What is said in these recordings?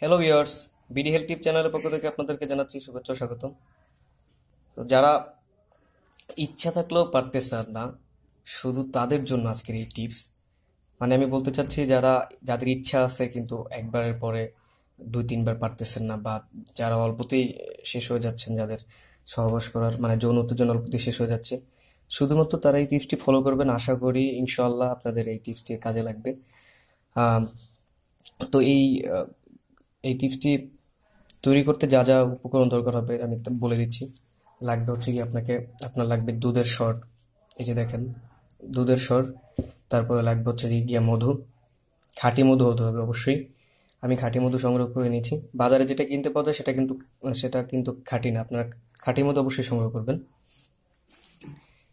hello ইয়ার্স BD health tip চ্যানেলের পক্ষ থেকে আপনাদেরকে জানাচ্ছি শুভেচ্ছা স্বাগতম তো যারা ইচ্ছা থাকলেও পারতে চান না শুধু তাদের জন্য আজকের এই টিপস মানে আমি বলতে চাচ্ছি যারা যাদের ইচ্ছা আছে কিন্তু একবারের পরে দুই তিনবার পারতেছেন না বা যারা অল্পতেই শেষ হয়ে যাচ্ছেন যাদের সহবাস করার মানে যৌন উত্তেজন অল্পতেই শেষ হয়ে যাচ্ছে শুধুমাত্র তারা এই টিপসটি ফলো করবেন আশা করি ইনশাল্লাহ আপনাদের এই টিপসটি কাজে লাগবে তো এই এই টিপসটি তৈরি করতে যা যা উপকরণ দরকার হবে আমি বলে দিচ্ছি লাগবে হচ্ছে কি আপনাকে আপনার লাগবে দুধের সর এই যে দেখেন দুধের সর তারপরে লাগবে হচ্ছে যে গিয়া মধু খাঁটি মধু হতে হবে অবশ্যই আমি খাঁটি মধু সংগ্রহ করে নিয়েছি বাজারে যেটা কিনতে পাওয়া যায় সেটা কিন্তু সেটা কিন্তু খাঁটি না আপনারা খাঁটি মধু অবশ্যই সংগ্রহ করবেন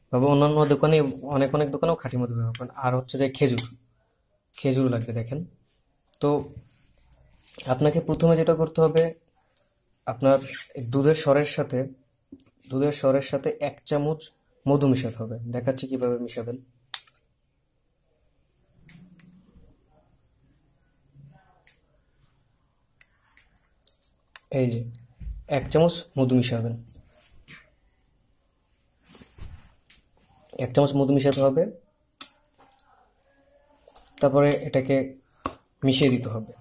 তবে অন্যান্য দোকানে অনেক অনেক দোকানেও খাঁটি মধু ব্যবহার করেন আর হচ্ছে যে খেজুর খেজুর লাগবে দেখেন তো আপনাকে প্রথমে যেটা করতে হবে আপনার দুধের স্বরের সাথে দুধের স্বরের সাথে এক চামচ মধু মিশাতে হবে দেখাচ্ছি কিভাবে মিশাবেন এই যে এক চামচ মধু মিশাবেন এক চামচ মধু মিশাতে হবে তারপরে এটাকে মিশিয়ে দিতে হবে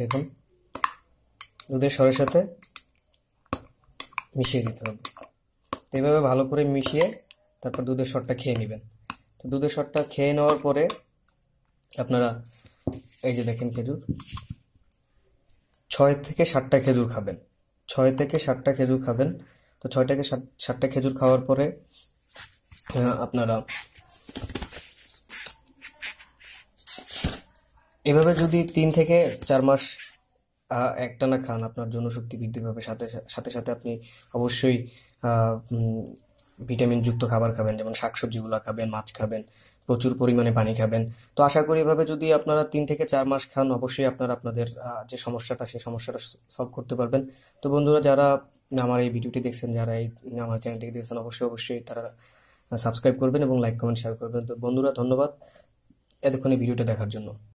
দেখুন দুধের সরের সাথে মিশিয়ে দিতে হবে এইভাবে ভালো করে মিশিয়ে তারপর দুধের সরটা খেয়ে নেবেন তো দুধের সরটা খেয়ে নেওয়ার পরে আপনারা এই যে দেখেন খেজুর ছয় থেকে সাতটা খেজুর খাবেন ছয় থেকে সাতটা খেজুর খাবেন তো ছয় থেকে সাতটা খেজুর খাওয়ার পরে আপনারা এভাবে যদি তিন থেকে চার মাস একটানা খান আপনার যৌনশক্তি বৃদ্ধি পাবে সাথে সাথে সাথে আপনি অবশ্যই ভিটামিনযুক্ত খাবার খাবেন যেমন শাকসবজিগুলো খাবেন মাছ খাবেন প্রচুর পরিমাণে পানি খাবেন তো আশা করি এভাবে যদি আপনারা তিন থেকে চার মাস খান অবশ্যই আপনারা আপনাদের যে সমস্যাটা সেই সমস্যাটা সলভ করতে পারবেন তো বন্ধুরা যারা আমার এই ভিডিওটি দেখছেন যারা এই আমার চ্যানেলটিকে দেখছেন অবশ্যই অবশ্যই তারা সাবস্ক্রাইব করবেন এবং লাইক কমেন্ট শেয়ার করবেন তো বন্ধুরা ধন্যবাদ এতক্ষণ এই ভিডিওটা দেখার জন্য